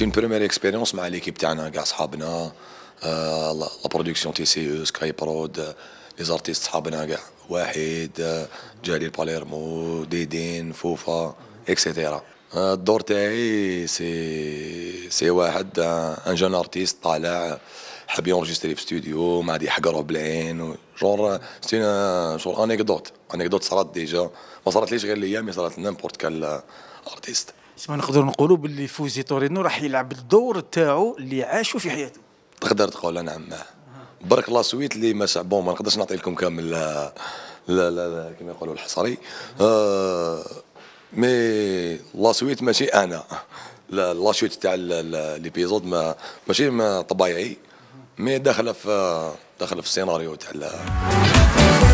اون بريمير اكسبيريونس مع ليكيب تاعنا كاع صحابنا لا برودكسيون تي سي او سكاي برود لي زارتيست صحابنا كاع واحد جليل باليرمو ديدين فوفا اكسيتيرا الدور تاعي سي سي واحد ان جون ارتيست طالع حاب يونجستري في ستوديو ما عاد يحقرو بالعين جور سي جور انيكدوت انيكدوت صارت ديجا ما صارت ليش غير ليا مي صارت لنامبورت كال ارتيست ما نقدر نقولوا باللي فوزي تورينو راح يلعب الدور تاعو اللي عاشو في حياته تقدر تقول نعم برك لا سويت اللي ما بون ما نقدرش نعطي لكم كامل لا لا لا كما يقولوا الحصري آه مي لا سويت ماشي انا لا سويت تاع ليبيزود ما ماشي ما طبيعي مي داخله في داخله في السيناريو تاع